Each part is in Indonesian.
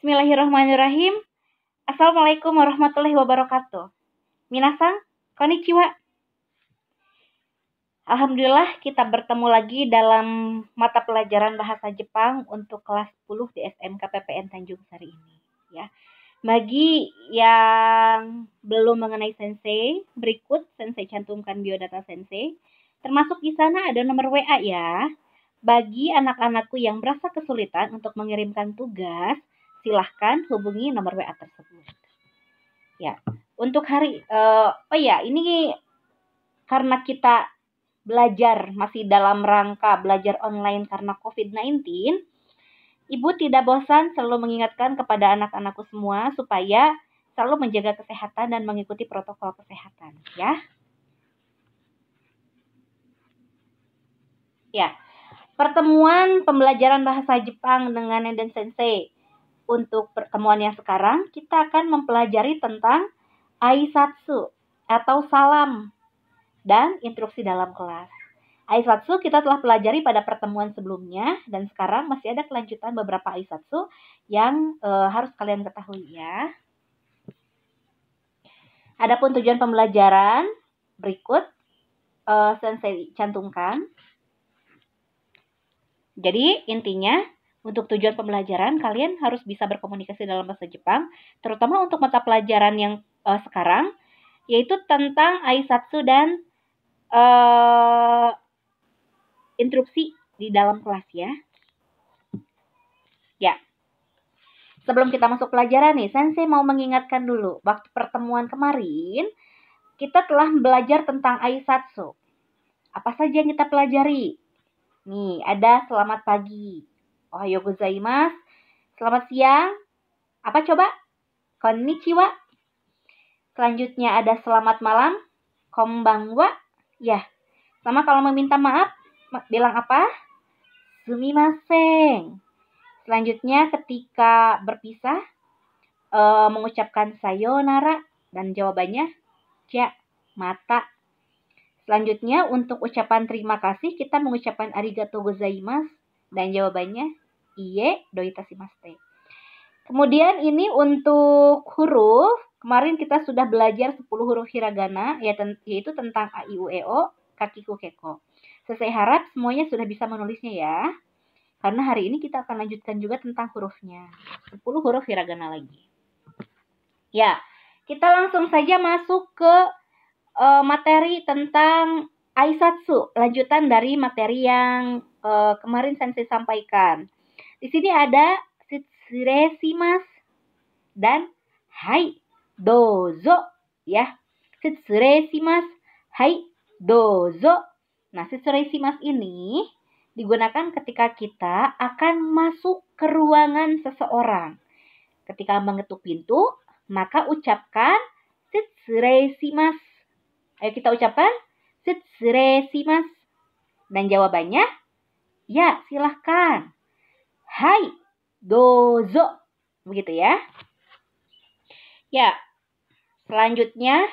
Bismillahirrahmanirrahim. Assalamualaikum warahmatullahi wabarakatuh. Minasang, konnichiwa. Alhamdulillah kita bertemu lagi dalam mata pelajaran bahasa Jepang untuk kelas 10 di SMK PPN Tanjung Sari ini ya. Bagi yang belum mengenai sensei, berikut sensei cantumkan biodata sensei. Termasuk di sana ada nomor WA ya. Bagi anak-anakku yang merasa kesulitan untuk mengirimkan tugas, silahkan hubungi nomor WA tersebut. Ya, untuk hari uh, oh ya ini karena kita belajar masih dalam rangka belajar online karena COVID-19, ibu tidak bosan selalu mengingatkan kepada anak-anakku semua supaya selalu menjaga kesehatan dan mengikuti protokol kesehatan, ya. Ya, pertemuan pembelajaran bahasa Jepang dengan Nenden Sensei untuk pertemuan yang sekarang, kita akan mempelajari tentang Aisatsu atau salam dan instruksi dalam kelas. Aisatsu kita telah pelajari pada pertemuan sebelumnya dan sekarang masih ada kelanjutan beberapa Aisatsu yang e, harus kalian ketahui ya. Adapun tujuan pembelajaran berikut e, sensei cantumkan. Jadi intinya untuk tujuan pembelajaran, kalian harus bisa berkomunikasi dalam bahasa Jepang, terutama untuk mata pelajaran yang uh, sekarang, yaitu tentang aisatsu dan uh, instruksi di dalam kelas ya. Ya. Sebelum kita masuk pelajaran nih, Sensei mau mengingatkan dulu, waktu pertemuan kemarin, kita telah belajar tentang aisatsu. Apa saja yang kita pelajari? Nih, ada selamat pagi, Ohayo gozaimasu. Selamat siang. Apa coba? Konnichiwa. Selanjutnya ada selamat malam. Kombangwa. Ya. Sama kalau meminta maaf, bilang apa? Sumimasen. Selanjutnya ketika berpisah, eh, mengucapkan sayonara dan jawabannya ja ya, mata. Selanjutnya untuk ucapan terima kasih kita mengucapkan arigato gozaimasu dan jawabannya iye doitasimaste. Kemudian ini untuk huruf, kemarin kita sudah belajar 10 huruf hiragana ya yaitu tentang a i u e o, kakiku keko. Saya harap semuanya sudah bisa menulisnya ya. Karena hari ini kita akan lanjutkan juga tentang hurufnya. 10 huruf hiragana lagi. Ya, kita langsung saja masuk ke eh, materi tentang aisatsu, lanjutan dari materi yang uh, kemarin Sensei sampaikan. Di sini ada Sitsuresimas dan Hai Dozo ya. Sitsuresimas Hai Dozo. Nah, Sitsuresimas ini digunakan ketika kita akan masuk ke ruangan seseorang. Ketika mengetuk pintu, maka ucapkan Sitsuresimas. Ayo kita ucapkan Sitsuresimas. Dan jawabannya Ya, silahkan. Hai, dozo. Begitu ya. Ya, selanjutnya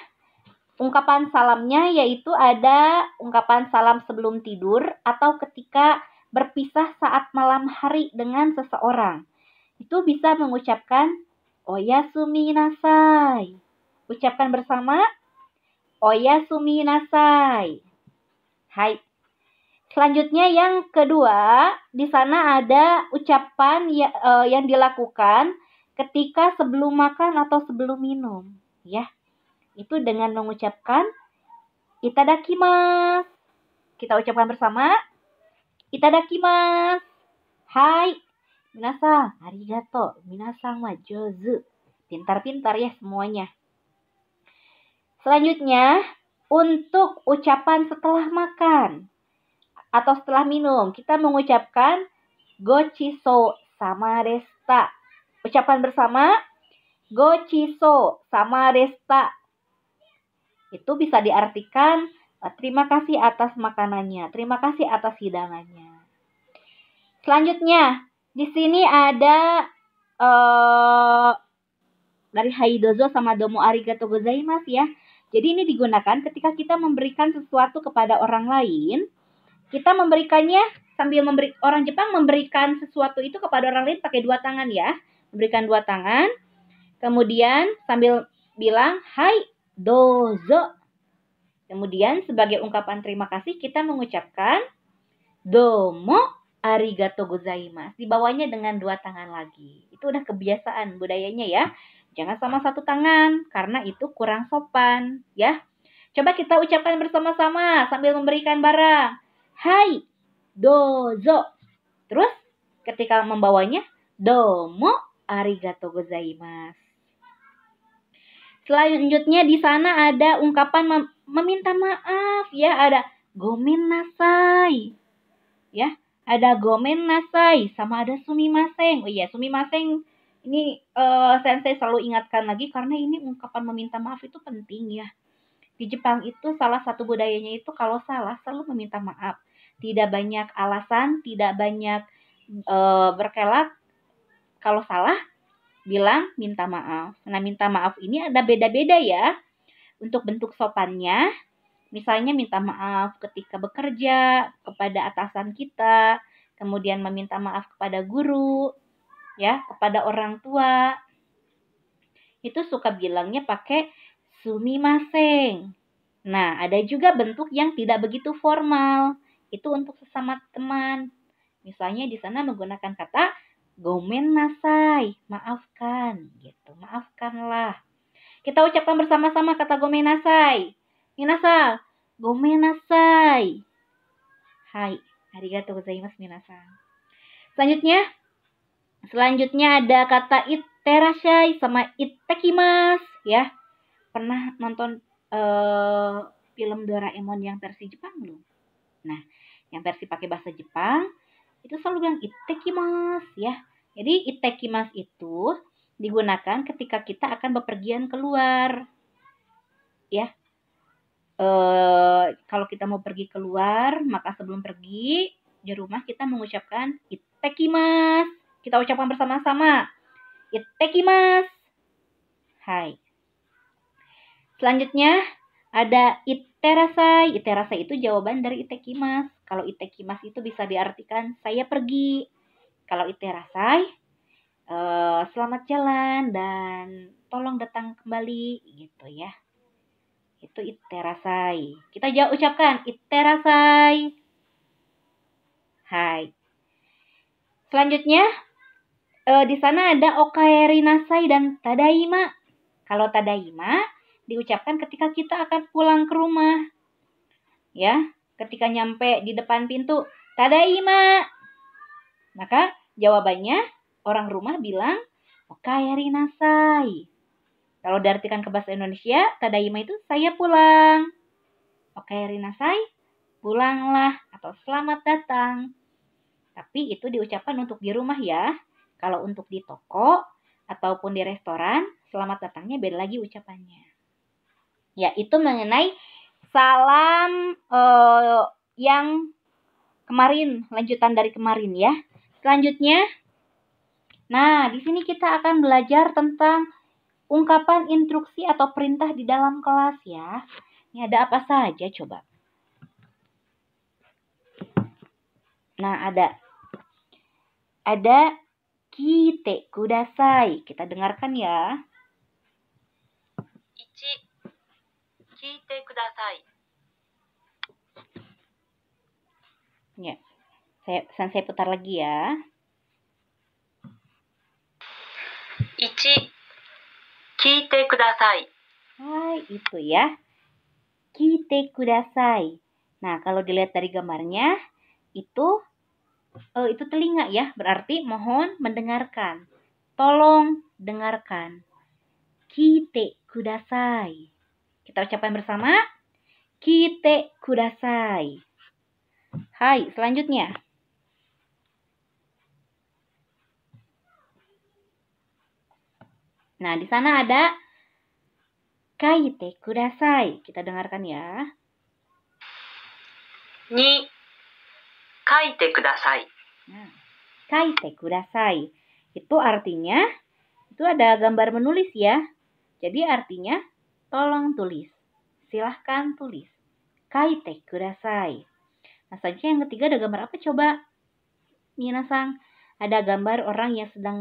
ungkapan salamnya yaitu ada ungkapan salam sebelum tidur atau ketika berpisah saat malam hari dengan seseorang. Itu bisa mengucapkan Oyasumi nasai. Ucapkan bersama Oyasumi nasai. Hai Selanjutnya yang kedua, di sana ada ucapan ya, uh, yang dilakukan ketika sebelum makan atau sebelum minum, ya. Itu dengan mengucapkan itadakimasu. Kita ucapkan bersama itadakimasu. Hai, minasang, arigato, minasang wa jozu. Pintar-pintar ya semuanya. Selanjutnya, untuk ucapan setelah makan atau setelah minum. Kita mengucapkan gochiso sama resta. Ucapan bersama gochiso sama resta. Itu bisa diartikan eh, terima kasih atas makanannya, terima kasih atas hidangannya. Selanjutnya, di sini ada uh, dari Haidozo sama Domo Arigato gozaimasu ya. Jadi ini digunakan ketika kita memberikan sesuatu kepada orang lain kita memberikannya sambil memberi orang Jepang memberikan sesuatu itu kepada orang lain pakai dua tangan ya. Memberikan dua tangan. Kemudian sambil bilang hai dozo. Kemudian sebagai ungkapan terima kasih kita mengucapkan domo arigato gozaimasu. Di bawahnya dengan dua tangan lagi. Itu udah kebiasaan budayanya ya. Jangan sama satu tangan karena itu kurang sopan ya. Coba kita ucapkan bersama-sama sambil memberikan barang hai dozo. Terus ketika membawanya domo arigato gozaimasu. Selanjutnya di sana ada ungkapan mem meminta maaf ya, ada gomen nasai. Ya, ada gomen nasai sama ada sumimaseng. Oh iya, sumimaseng ini uh, eh, sensei selalu ingatkan lagi karena ini ungkapan meminta maaf itu penting ya. Di Jepang itu salah satu budayanya itu kalau salah selalu meminta maaf tidak banyak alasan, tidak banyak e, berkelak. Kalau salah, bilang minta maaf. Nah, minta maaf ini ada beda-beda ya. Untuk bentuk sopannya, misalnya minta maaf ketika bekerja kepada atasan kita, kemudian meminta maaf kepada guru, ya, kepada orang tua. Itu suka bilangnya pakai sumi maseng. Nah, ada juga bentuk yang tidak begitu formal itu untuk sesama teman. Misalnya di sana menggunakan kata gomen nasai, maafkan gitu, maafkanlah. Kita ucapkan bersama-sama kata gomen nasai. Minasa, gomen nasai. Hai, arigatou gozaimasu minasa Selanjutnya, selanjutnya ada kata iterashai sama itekimas ya. Pernah nonton uh, film Doraemon yang versi Jepang belum? Nah, yang versi pakai bahasa Jepang itu selalu bilang itekimas ya. Jadi itekimas itu digunakan ketika kita akan bepergian keluar. Ya. Eh kalau kita mau pergi keluar, maka sebelum pergi di rumah kita mengucapkan itekimas. Kita ucapkan bersama-sama. Itekimas. Hai. Selanjutnya, ada iterasai. Iterasai itu jawaban dari itekimas. Kalau itekimas itu bisa diartikan saya pergi. Kalau iterasai, eh, selamat jalan dan tolong datang kembali gitu ya. Itu iterasai. Kita jauh ucapkan iterasai. Hai. Selanjutnya, eh, di sana ada okaerinasai dan tadaima. Kalau tadaima diucapkan ketika kita akan pulang ke rumah. Ya, ketika nyampe di depan pintu, tadaima. Maka jawabannya orang rumah bilang, "Okayari nasai." Kalau diartikan ke bahasa Indonesia, tadaima itu saya pulang. Okayari nasai, pulanglah atau selamat datang. Tapi itu diucapkan untuk di rumah ya. Kalau untuk di toko ataupun di restoran, selamat datangnya beda lagi ucapannya yaitu mengenai salam uh, yang kemarin, lanjutan dari kemarin ya. Selanjutnya, nah di sini kita akan belajar tentang ungkapan instruksi atau perintah di dalam kelas ya. Ini ada apa saja coba. Nah, ada ada kite kudasai. Kita dengarkan ya. Ya. Saya, pesan saya putar lagi ya. Ichi, kite kudasai. Hai, itu ya. Kite kudasai. Nah, kalau dilihat dari gambarnya, itu uh, itu telinga ya, berarti mohon mendengarkan. Tolong dengarkan. Kite kudasai. Kita ucapkan bersama. Kite kudasai. Hai, selanjutnya. Nah, di sana ada kaite kudasai. Kita dengarkan ya. Ni kaite kudasai. Nah, kaite kudasai. Itu artinya itu ada gambar menulis ya. Jadi artinya tolong tulis. Silahkan tulis. Kaite kudasai. Nah, saja yang ketiga ada gambar apa coba? sang, ada gambar orang yang sedang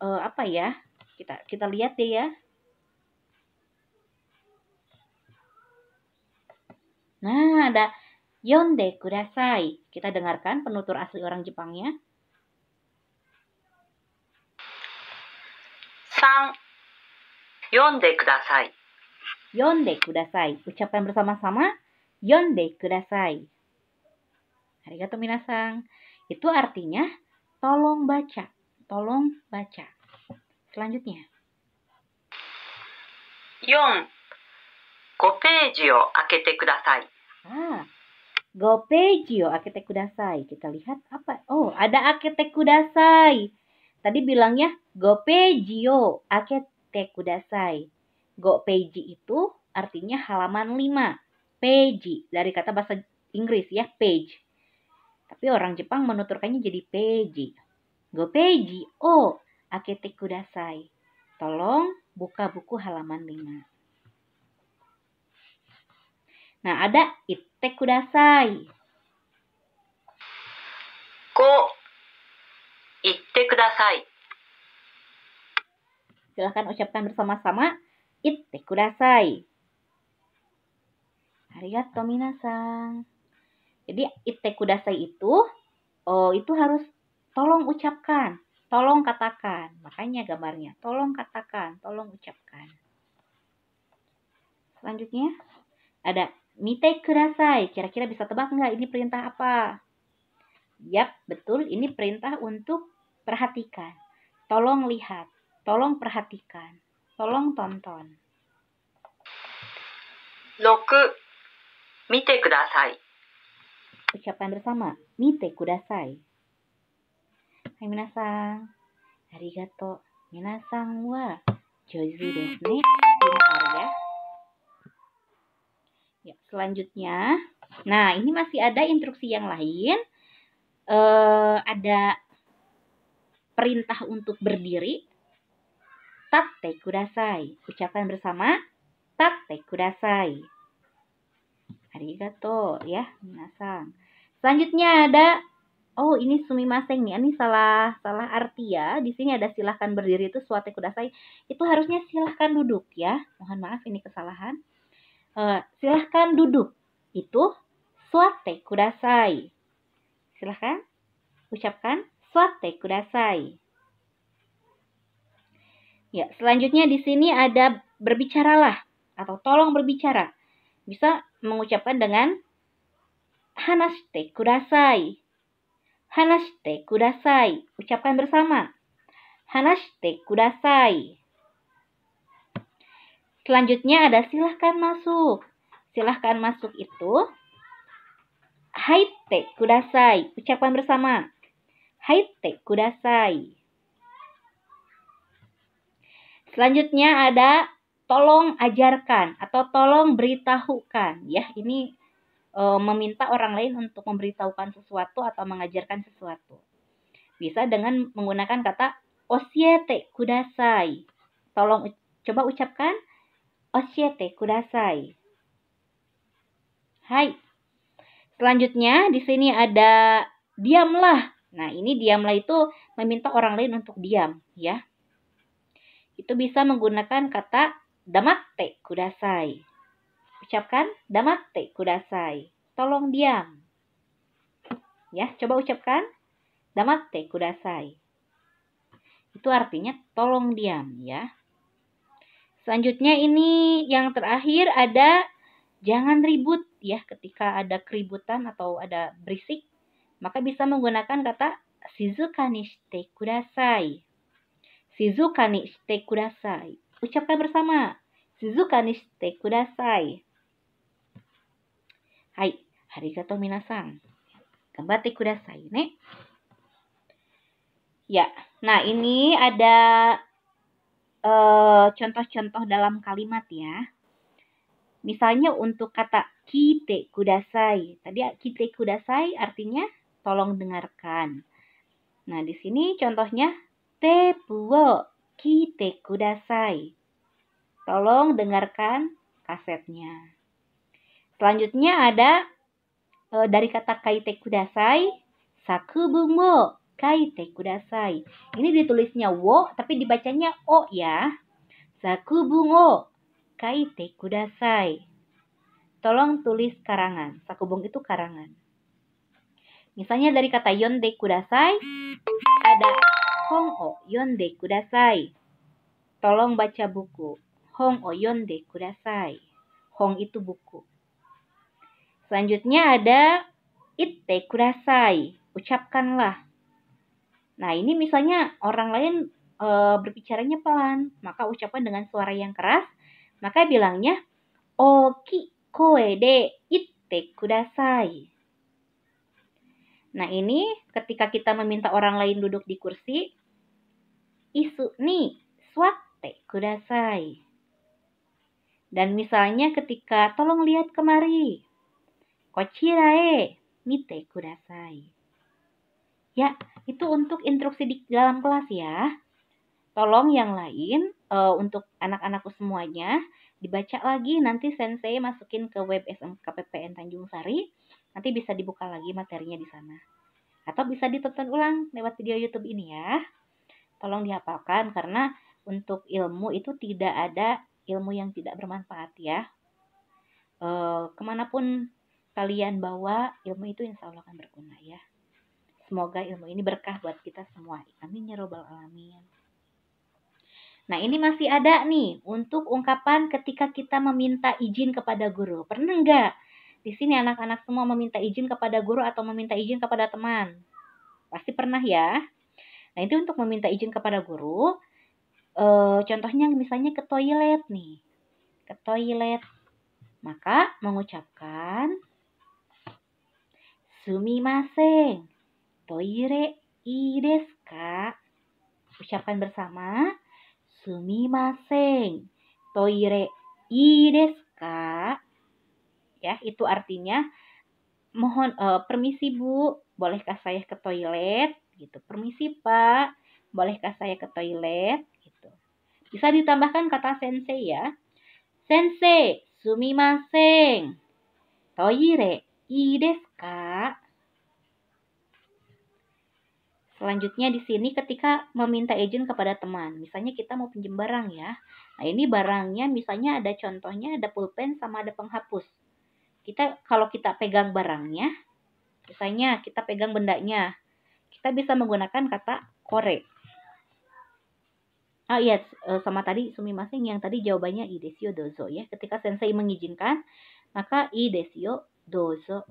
uh, apa ya? Kita kita lihat deh ya. Nah, ada Yonde Kudasai. Kita dengarkan penutur asli orang Jepangnya. Sang Yonde Kudasai. Yonde Kudasai. Ucapkan bersama-sama Yonde Kudasai. Arigato minasang. Itu artinya tolong baca, tolong baca. Selanjutnya. 4. page ページを開けてください ah akete kudasai. Kita lihat apa? Oh, ada kudasai. Tadi bilangnya akete kudasai. Go page itu artinya halaman 5. Page dari kata bahasa Inggris ya, page. Tapi orang Jepang menuturkannya jadi peji, Go peji. oh, akete kudasai. Tolong buka buku halaman 5. Nah, ada itte kudasai. Ko itte kudasai. Silahkan ucapkan bersama-sama itte kudasai. Arigatou minasan. Jadi ite kudasai itu oh itu harus tolong ucapkan, tolong katakan. Makanya gambarnya tolong katakan, tolong ucapkan. Selanjutnya ada mite kudasai. Kira-kira bisa tebak nggak ini perintah apa? Yap, betul ini perintah untuk perhatikan. Tolong lihat, tolong perhatikan, tolong tonton. 6. kudasai. Ucapan bersama, mite kudasai. Hai minasang, arigato, minasang wa, jozu desu ne, ya. Ya, selanjutnya. Nah, ini masih ada instruksi yang lain. Eh, ada perintah untuk berdiri. Tate kudasai. Ucapan bersama. Tate kudasai. Arigato ya, minasang. Selanjutnya ada oh ini maseng nih. Ini salah salah arti ya. Di sini ada silahkan berdiri itu suate kudasai. Itu harusnya silahkan duduk ya. Mohon maaf ini kesalahan. Uh, silahkan duduk. Itu suate kudasai. Silahkan ucapkan suate kudasai. Ya, selanjutnya di sini ada berbicaralah atau tolong berbicara. Bisa mengucapkan dengan hanashite kudasai. Hanashite kudasai. Ucapkan bersama. Hanashite kudasai. Selanjutnya ada silahkan masuk. Silahkan masuk itu haite kudasai. Ucapkan bersama. Haite kudasai. Selanjutnya ada tolong ajarkan atau tolong beritahukan ya ini e, meminta orang lain untuk memberitahukan sesuatu atau mengajarkan sesuatu bisa dengan menggunakan kata osiete kudasai tolong coba ucapkan osiete kudasai hai selanjutnya di sini ada diamlah nah ini diamlah itu meminta orang lain untuk diam ya itu bisa menggunakan kata damatte kudasai. Ucapkan damatte kudasai. Tolong diam. Ya, coba ucapkan damatte kudasai. Itu artinya tolong diam ya. Selanjutnya ini yang terakhir ada jangan ribut ya ketika ada keributan atau ada berisik maka bisa menggunakan kata shizuka ni shite kudasai. Shizuka ni shite kudasai. Ucapkan bersama. Hai Suzuka ni shite kudasai. Ya, nah ini ada contoh-contoh uh, dalam kalimat ya. Misalnya untuk kata kite kudasai. Tadi kite kudasai artinya tolong dengarkan. Nah, di sini contohnya tebuo puo kite kudasai. Tolong dengarkan kasetnya. Selanjutnya ada e, dari kata kaite kudasai, sakubun wo kaite kudasai. Ini ditulisnya wo tapi dibacanya o ya. Sakubun wo kaite kudasai. Tolong tulis karangan. Sakubung itu karangan. Misalnya dari kata yonde kudasai ada hongo yonde kudasai. Tolong baca buku. Hong o yonde kudasai. Hong itu buku. Selanjutnya ada itte kudasai. Ucapkanlah. Nah, ini misalnya orang lain e, berbicaranya pelan, maka ucapkan dengan suara yang keras, maka bilangnya oki koe de itte kudasai. Nah, ini ketika kita meminta orang lain duduk di kursi, isu ni swate kudasai. Dan misalnya ketika tolong lihat kemari. Kochirae, mite kudasai. Ya, itu untuk instruksi di dalam kelas ya. Tolong yang lain uh, untuk anak-anakku semuanya dibaca lagi nanti sensei masukin ke web SMKPPN Tanjung Sari. Nanti bisa dibuka lagi materinya di sana. Atau bisa ditonton ulang lewat video YouTube ini ya. Tolong dihafalkan karena untuk ilmu itu tidak ada ilmu yang tidak bermanfaat ya. Uh, kemanapun kalian bawa ilmu itu insya Allah akan berguna ya. Semoga ilmu ini berkah buat kita semua. Amin ya robbal alamin. Nah ini masih ada nih untuk ungkapan ketika kita meminta izin kepada guru. Pernah nggak di sini anak-anak semua meminta izin kepada guru atau meminta izin kepada teman? Pasti pernah ya. Nah, itu untuk meminta izin kepada guru, Uh, contohnya misalnya ke toilet nih. Ke toilet. Maka mengucapkan maseng Toire i deska, Ucapkan bersama maseng Toire i deska, Ya, itu artinya mohon uh, permisi Bu, bolehkah saya ke toilet? Gitu. Permisi Pak, bolehkah saya ke toilet? Bisa ditambahkan kata sensei ya. Sensei, sumimasen. Toire, i desu Selanjutnya di sini ketika meminta izin kepada teman, misalnya kita mau pinjam barang ya. Nah, ini barangnya misalnya ada contohnya ada pulpen sama ada penghapus. Kita kalau kita pegang barangnya, misalnya kita pegang bendanya, kita bisa menggunakan kata korek Oh iya, sama tadi sumi masing yang tadi jawabannya i desio dozo ya. Ketika sensei mengizinkan, maka i desio dozo.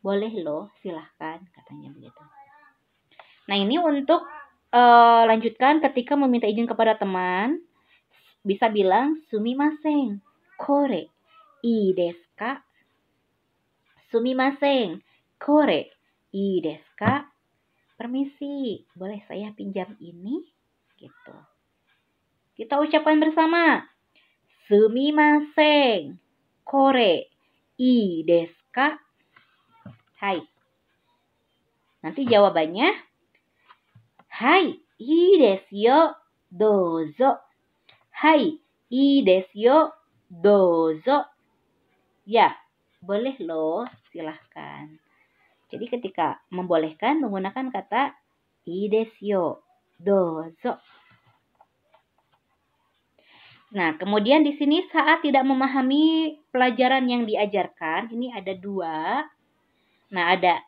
Boleh loh, silahkan katanya begitu. Nah ini untuk uh, lanjutkan ketika meminta izin kepada teman, bisa bilang sumi masing kore, i deska, masing kore, i deska, permisi, boleh saya pinjam ini? Gitu. Kita ucapkan bersama. Sumimasen. Kore. I deska. Hai. Nanti jawabannya. Hai. I desyo. Dozo. Hai. I desyo. Dozo. Ya. Boleh loh. Silahkan. Jadi ketika membolehkan menggunakan kata i desyo dozo. Nah, kemudian di sini saat tidak memahami pelajaran yang diajarkan, ini ada dua. Nah, ada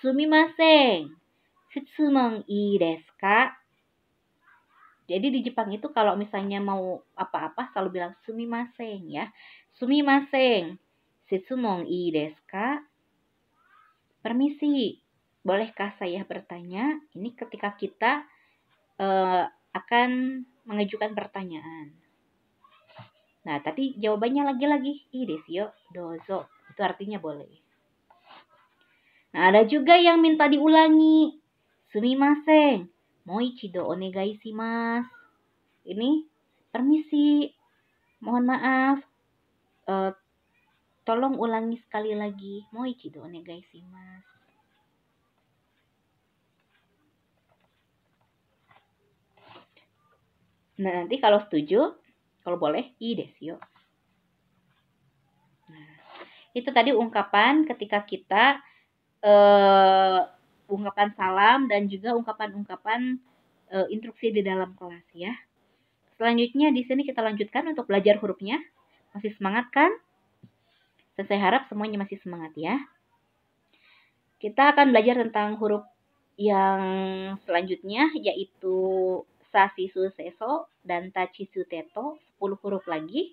sumimasen, sitsumong i deska. Jadi di Jepang itu kalau misalnya mau apa-apa selalu bilang sumimasen ya. Sumimasen, sitsumong i deska. Permisi, bolehkah saya bertanya? Ini ketika kita uh, akan mengajukan pertanyaan. Nah, tapi jawabannya lagi-lagi i desio dozo. Itu artinya boleh. Nah, ada juga yang minta diulangi. Sumimasen. Moichido onegai shimasu. Ini permisi. Mohon maaf. Uh, tolong ulangi sekali lagi. Moichido onegai shimasu. Nah, nanti kalau setuju, kalau boleh, i desio. Nah, itu tadi ungkapan ketika kita eh, ungkapan salam dan juga ungkapan-ungkapan eh, instruksi di dalam kelas ya. Selanjutnya di sini kita lanjutkan untuk belajar hurufnya. Masih semangat kan? Dan saya harap semuanya masih semangat ya. Kita akan belajar tentang huruf yang selanjutnya yaitu Sasisu Seso dan Tachisu Teto 10 huruf lagi.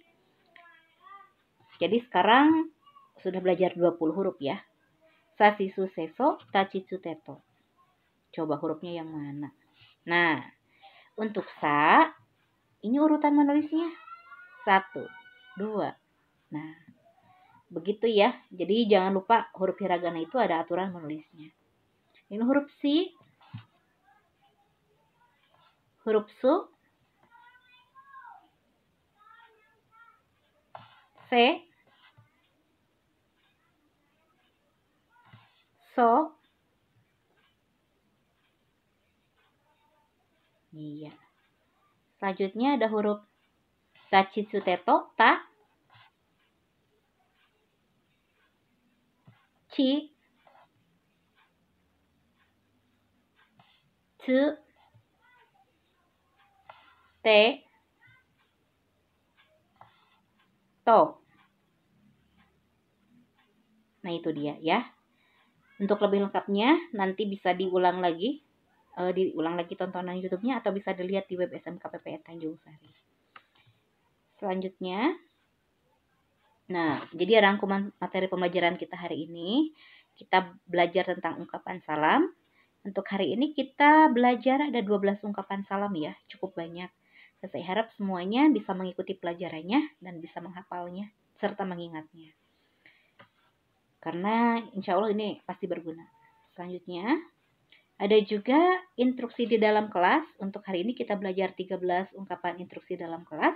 Jadi sekarang sudah belajar 20 huruf ya. Sasisu Seso, Tachisu Teto. Coba hurufnya yang mana? Nah, untuk sa ini urutan menulisnya. Satu, dua. Nah, begitu ya. Jadi jangan lupa huruf hiragana itu ada aturan menulisnya. Ini huruf si huruf su C so iya selanjutnya ada huruf teto ta chi tsu T to. Nah, itu dia ya. Untuk lebih lengkapnya nanti bisa diulang lagi uh, diulang lagi tontonan YouTube-nya atau bisa dilihat di web SMK SMKPPN Tanjung Sari. Selanjutnya, nah, jadi rangkuman materi pembelajaran kita hari ini, kita belajar tentang ungkapan salam. Untuk hari ini kita belajar ada 12 ungkapan salam ya, cukup banyak saya harap semuanya bisa mengikuti pelajarannya dan bisa menghafalnya serta mengingatnya. Karena insya Allah ini pasti berguna. Selanjutnya, ada juga instruksi di dalam kelas. Untuk hari ini kita belajar 13 ungkapan instruksi dalam kelas.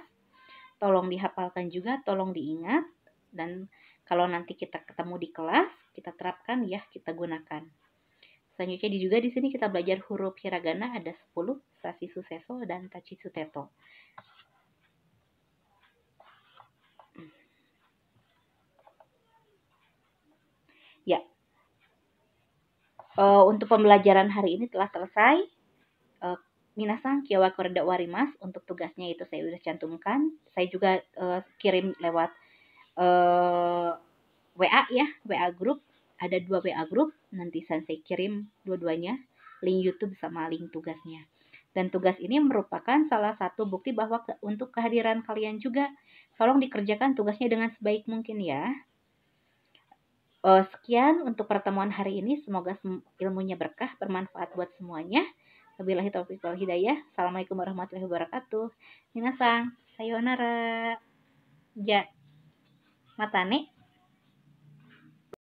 Tolong dihafalkan juga, tolong diingat. Dan kalau nanti kita ketemu di kelas, kita terapkan ya, kita gunakan. Selanjutnya juga di sini kita belajar huruf hiragana ada 10, sasi Suseso dan Tachi Suteto. Hmm. Ya. Uh, untuk pembelajaran hari ini telah selesai. Uh, Minasang kiawa koreda warimas untuk tugasnya itu saya sudah cantumkan. Saya juga uh, kirim lewat uh, WA ya, WA grup. Ada dua WA grup nanti Sensei kirim dua-duanya link YouTube sama link tugasnya. Dan tugas ini merupakan salah satu bukti bahwa ke, untuk kehadiran kalian juga tolong dikerjakan tugasnya dengan sebaik mungkin ya. Oh, sekian untuk pertemuan hari ini. Semoga ilmunya berkah, bermanfaat buat semuanya. Wabillahi taufiq wal hidayah. Assalamualaikum warahmatullahi wabarakatuh. Minasang, sayonara. Ja, matane.